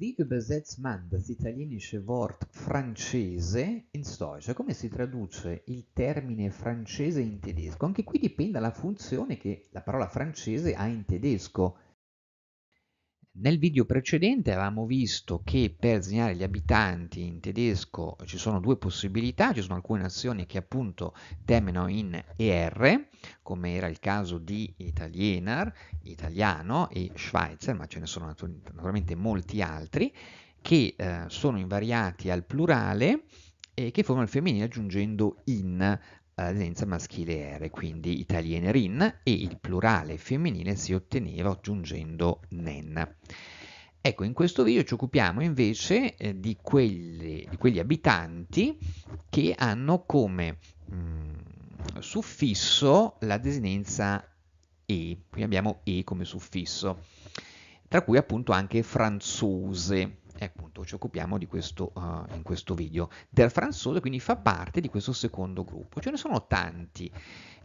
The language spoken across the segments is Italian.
Wie übersetzt man das italienische Wort francese ins Deutsche? Come si traduce il termine francese in tedesco? Anche qui dipende dalla funzione che la parola francese ha in tedesco. Nel video precedente avevamo visto che per segnare gli abitanti in tedesco ci sono due possibilità, ci sono alcune azioni che appunto terminano in ER come era il caso di Italienar, Italiano e Schweizer, ma ce ne sono naturalmente molti altri, che eh, sono invariati al plurale e che formano il femminile aggiungendo in tendenza eh, maschile R, quindi italienerin e il plurale femminile si otteneva aggiungendo nen. Ecco, in questo video ci occupiamo invece eh, di, quelli, di, quegli abitanti che hanno come mh, mm, suffisso la desinenza E, qui abbiamo E come suffisso, tra cui appunto anche franzose, e appunto ci occupiamo di questo uh, in questo video. Del franzose quindi fa parte di questo secondo gruppo, ce ne sono tanti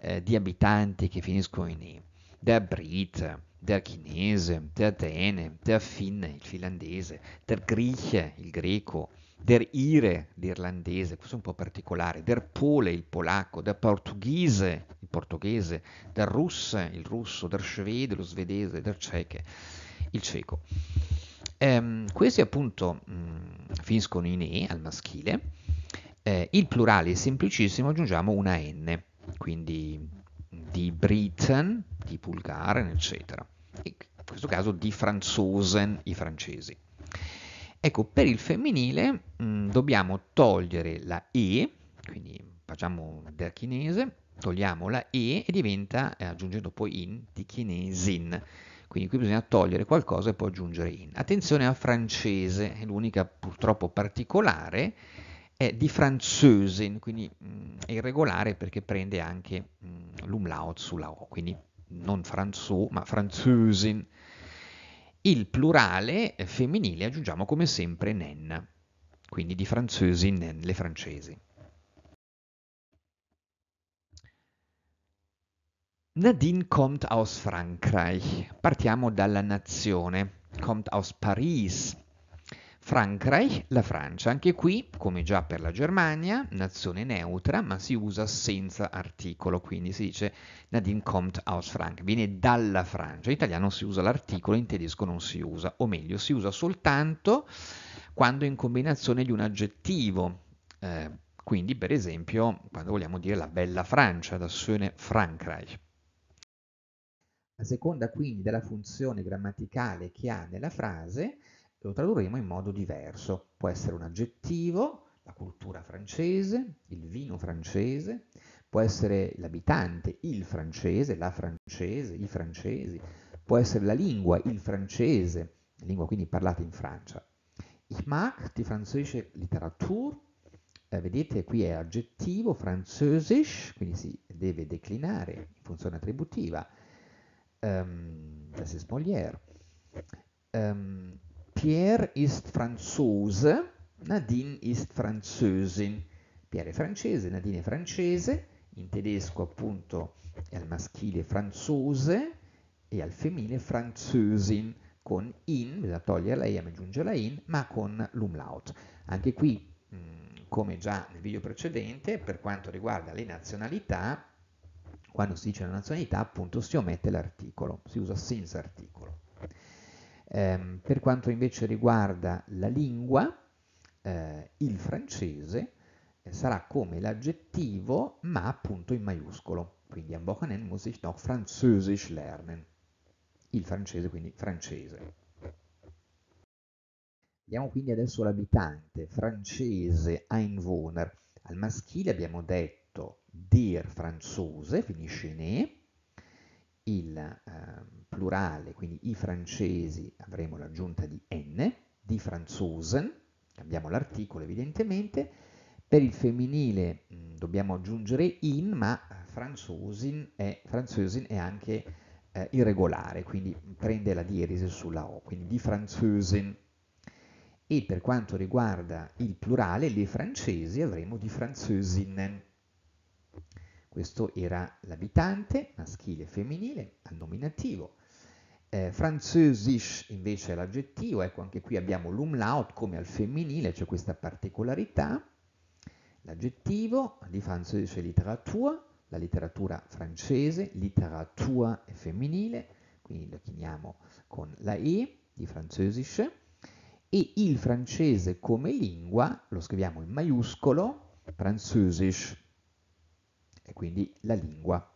eh, di abitanti che finiscono in E, da Brit, der Chinese, der Däne, der Finne, il finlandese, der Grieche, il greco, der Ire, l'irlandese, questo è un po' particolare, der Pole, il polacco, der Portughese, il portoghese, der Russe, il russo, der Schwede, lo svedese, der Ceche, il ceco. Ehm, questi appunto mh, finiscono in E al maschile, eh, il plurale è semplicissimo, aggiungiamo una N, quindi di Britain, di Bulgaren, eccetera. E in questo caso di Franzosen, i francesi. Ecco, per il femminile mh, mm, dobbiamo togliere la E, quindi facciamo una der chinese, togliamo la E e diventa, eh, aggiungendo poi in, di chinesin. Quindi qui bisogna togliere qualcosa e poi aggiungere in. Attenzione a francese, è l'unica purtroppo particolare, è di französin, quindi mh, mm, è irregolare perché prende anche mm, l'umlaut sulla O, quindi non François, ma Französin. Il plurale femminile aggiungiamo come sempre nenna, quindi di franzesi nen, le francesi. Nadine kommt aus Frankreich. Partiamo dalla nazione. Kommt aus Paris. Frankreich, la Francia, anche qui, come già per la Germania, nazione neutra, ma si usa senza articolo, quindi si dice Nadine kommt aus Frank, viene dalla Francia. In italiano si usa l'articolo, in tedesco non si usa, o meglio, si usa soltanto quando in combinazione di un aggettivo. Eh, quindi, per esempio, quando vogliamo dire la bella Francia, la Söhne Frankreich. A seconda quindi della funzione grammaticale che ha nella frase, lo tradurremo in modo diverso. Può essere un aggettivo, la cultura francese, il vino francese, può essere l'abitante, il francese, la francese, i francesi, può essere la lingua, il francese, lingua quindi parlata in Francia. Ich mag die französische Literatur, eh, vedete qui è aggettivo französisch, quindi si deve declinare in funzione attributiva, um, das ist Molière. Um, Pierre ist Franzose, Nadine ist Französin. Pierre è francese, Nadine è francese, in tedesco appunto è al maschile franzose e al femminile französin con in, bisogna togliere la e, aggiungere la in, ma con l'umlaut. Anche qui, mh, mm, come già nel video precedente, per quanto riguarda le nazionalità, quando si dice la nazionalità appunto si omette l'articolo, si usa senza articolo. Eh, per quanto invece riguarda la lingua, eh, il francese eh, sarà come l'aggettivo ma appunto in maiuscolo, quindi am Wochenende muss ich noch Französisch lernen. Il francese quindi francese. Vediamo quindi adesso l'abitante francese Einwohner. Al maschile abbiamo detto der franzose, finisce in e, il eh, plurale, quindi i francesi avremo l'aggiunta di n, di franzosen, cambiamo l'articolo evidentemente, per il femminile mh, mm, dobbiamo aggiungere in, ma franzosin è, franzosin è anche eh, irregolare, quindi prende la diesis sulla O, quindi di franzosen. E per quanto riguarda il plurale, le francesi avremo di französinnen. Questo era l'abitante, maschile e femminile, al nominativo. Eh, französisch invece è l'aggettivo, ecco anche qui abbiamo l'umlaut come al femminile, c'è questa particolarità. L'aggettivo di französische Literatur, la letteratura francese, Literatur è femminile, quindi lo chiamiamo con la E di französische, e il francese come lingua lo scriviamo in maiuscolo, französisch, e quindi la lingua.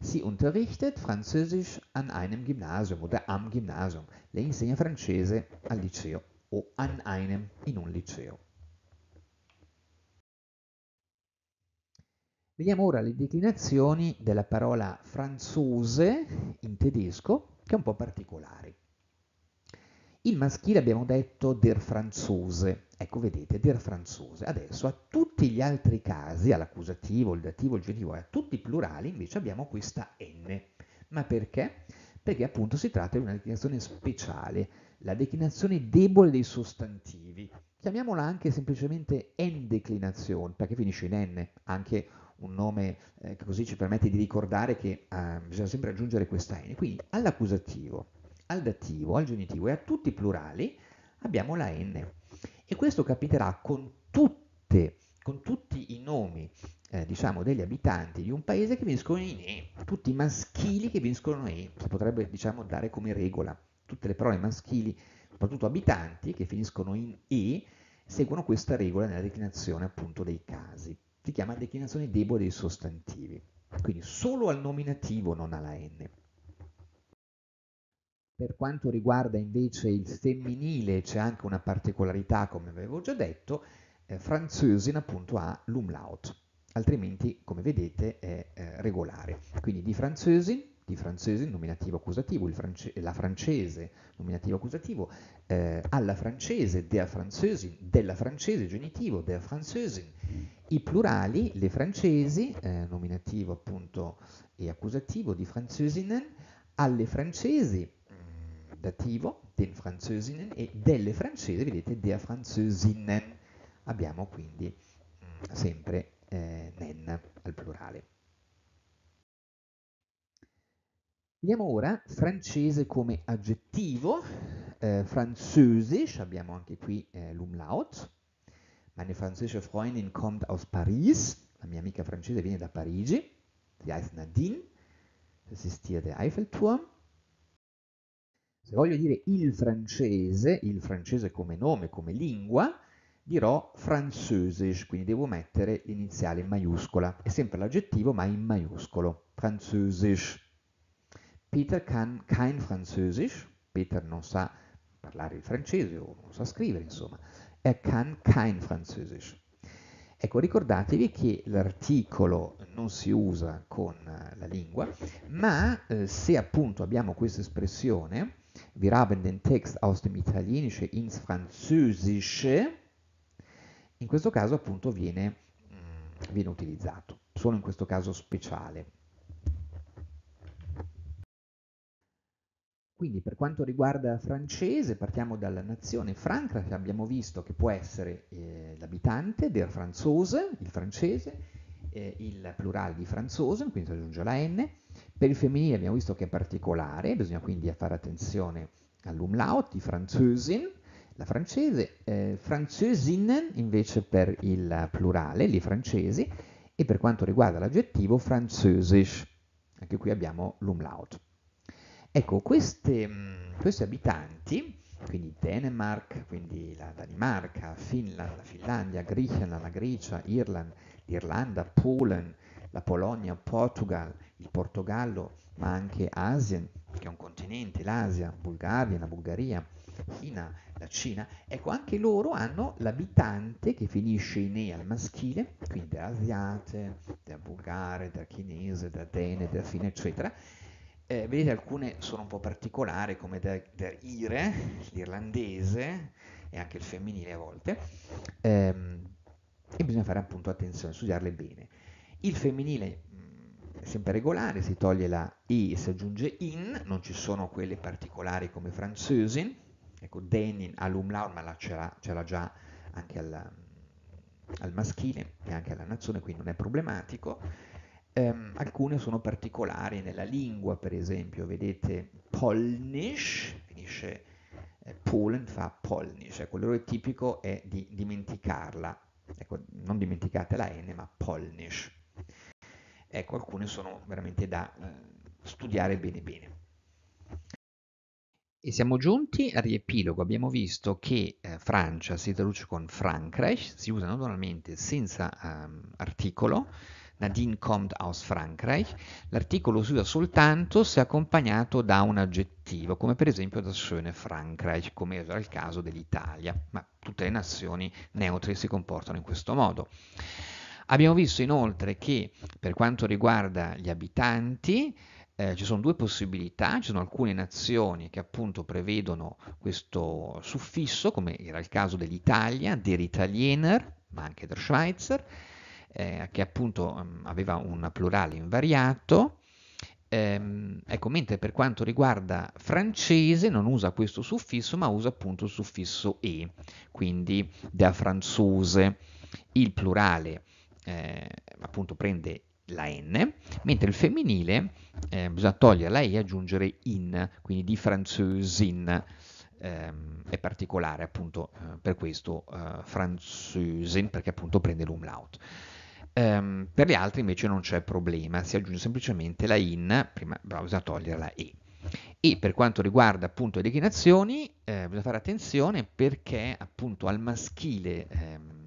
Si unterrichtet Französisch an einem Gymnasium oder am Gymnasium. Lei insegna francese al liceo o an einem in un liceo. Vediamo ora le declinazioni della parola franzose in tedesco, che è un po' particolare. Il maschile abbiamo detto der Franzose. Ecco, vedete, der Franzose. Adesso a tutti gli altri casi, all'accusativo, il dativo, il genitivo, a tutti i plurali invece abbiamo questa N. Ma perché? Perché appunto si tratta di una declinazione speciale, la declinazione debole dei sostantivi. Chiamiamola anche semplicemente N-declinazione, perché finisce in N, anche un nome eh, che così ci permette di ricordare che eh, bisogna sempre aggiungere questa N. Quindi all'accusativo al dativo, al genitivo e a tutti i plurali abbiamo la N. E questo capiterà con, tutte, con tutti i nomi eh, diciamo, degli abitanti di un paese che finiscono in E, tutti i maschili che finiscono in E, si potrebbe diciamo, dare come regola. Tutte le parole maschili, soprattutto abitanti, che finiscono in E, seguono questa regola nella declinazione appunto dei casi. Si chiama declinazione debole dei sostantivi. Quindi solo al nominativo non ha la N. Per quanto riguarda invece il femminile c'è anche una particolarità, come avevo già detto, eh, Französin appunto ha l'umlaut, altrimenti come vedete è eh, regolare. Quindi di Französin, di Französin nominativo accusativo, france, la francese nominativo accusativo, eh, alla francese, der Französin, della francese genitivo, der Französin, i plurali, le francesi, eh, nominativo appunto e accusativo di Französinen, alle francesi, dativo, den Französinnen e delle francesi, vedete, der Französinnen. Abbiamo quindi mh, mm, sempre eh, nen al plurale. Vediamo ora francese come aggettivo, eh, französisch, abbiamo anche qui eh, l'umlaut. Meine französische Freundin kommt aus Paris, la mia amica francese viene da Parigi, sie heißt Nadine, das ist hier der Eiffelturm. Se voglio dire il francese, il francese come nome, come lingua, dirò französisch, quindi devo mettere l'iniziale in maiuscola. È sempre l'aggettivo ma in maiuscolo. Französisch. Peter kann kein Französisch. Peter non sa parlare il francese o non sa scrivere, insomma. Er kann kein Französisch. Ecco, ricordatevi che l'articolo non si usa con la lingua, ma eh, se appunto abbiamo questa espressione, Wir haben den text aus dem italienese ins französische, in questo caso appunto viene, mm, viene utilizzato, solo in questo caso speciale. Quindi per quanto riguarda francese, partiamo dalla nazione franca che abbiamo visto che può essere eh, l'abitante del franzose, il francese, eh, il plurale di franzose, quindi si aggiunge la n, per il femminile abbiamo visto che è particolare, bisogna quindi fare attenzione all'umlaut, i französin, la francese, eh, französinnen invece per il plurale, li francesi, e per quanto riguarda l'aggettivo französisch, anche qui abbiamo l'umlaut. Ecco, queste, mm, questi abitanti, quindi Denmark, quindi la Danimarca, Finland, la Finlandia, Griechenland, la Grecia, Irland, l'Irlanda, Polen, la Polonia, Portugal, il Portogallo, ma anche ASEAN, che è un continente, l'Asia, Bulgaria, la Bulgaria, Cina, la Cina, ecco anche loro hanno l'abitante che finisce in E al maschile, quindi da asiate, da bulgare, da chinese, da dene, da fine, eccetera. Eh, vedete alcune sono un po' particolari come der, der ire, l'irlandese e anche il femminile a volte, ehm, e bisogna fare appunto attenzione, studiarle bene. Il femminile mm, è sempre regolare, si toglie la i e si aggiunge in, non ci sono quelle particolari come francesin, ecco Denin all'umlaut, ma la c'era, c'era già anche alla, mm, al maschile e anche alla nazione, quindi non è problematico. Um, alcune sono particolari nella lingua, per esempio, vedete Polnish, finisce eh, Polen fa Polnish, ecco l'errore tipico è di dimenticarla, ecco, non dimenticate la N ma Polnish. Ecco, alcune sono veramente da eh, studiare bene bene. E siamo giunti al riepilogo, abbiamo visto che eh, Francia si traduce con Frankreich, si usa naturalmente senza ehm, articolo, Nadine kommt aus Frankreich, l'articolo si usa soltanto se accompagnato da un aggettivo, come per esempio das schöne Frankreich, come era il caso dell'Italia, ma tutte le nazioni neutre si comportano in questo modo. Abbiamo visto inoltre che per quanto riguarda gli abitanti, eh, ci sono due possibilità, ci sono alcune nazioni che appunto prevedono questo suffisso, come era il caso dell'Italia, der Italiener, ma anche der Schweizer, eh, che appunto mh, mm, aveva un plurale invariato. Ehm, ecco, mentre per quanto riguarda francese non usa questo suffisso, ma usa appunto il suffisso e, quindi da franzose, il plurale eh, appunto prende la N, mentre il femminile eh, bisogna togliere la E e aggiungere in, quindi di française in. Ehm, è particolare appunto eh, per questo eh, française perché appunto prende l'umlaut. Ehm, per gli altri invece non c'è problema, si aggiunge semplicemente la in, prima bisogna togliere la E. E per quanto riguarda appunto le declinazioni, eh, bisogna fare attenzione perché appunto al maschile ehm,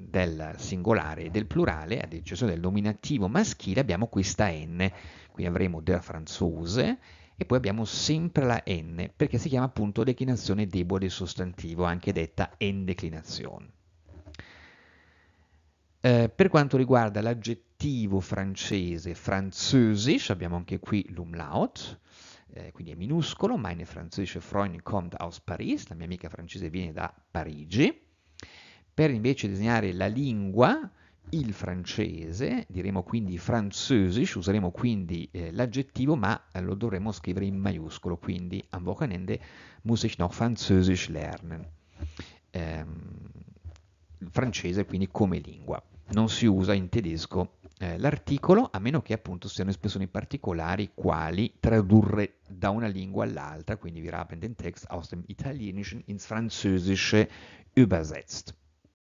del singolare e del plurale, ad eccezione del nominativo maschile, abbiamo questa N. Quindi avremo della franzose e poi abbiamo sempre la N, perché si chiama appunto declinazione debole del sostantivo, anche detta N-declinazione. Eh, per quanto riguarda l'aggettivo francese, französisch, abbiamo anche qui l'umlaut, eh, quindi è minuscolo, meine französische Freundin kommt aus Paris, la mia amica francese viene da Parigi, per invece disegnare la lingua, il francese, diremo quindi französisch, useremo quindi eh, l'aggettivo, ma lo dovremo scrivere in maiuscolo, quindi am Wochenende muss ich noch französisch lernen. Ehm, il francese quindi come lingua. Non si usa in tedesco eh, l'articolo, a meno che appunto siano espressioni particolari quali tradurre da una lingua all'altra, quindi wir haben den Text aus dem Italienischen ins Französische übersetzt.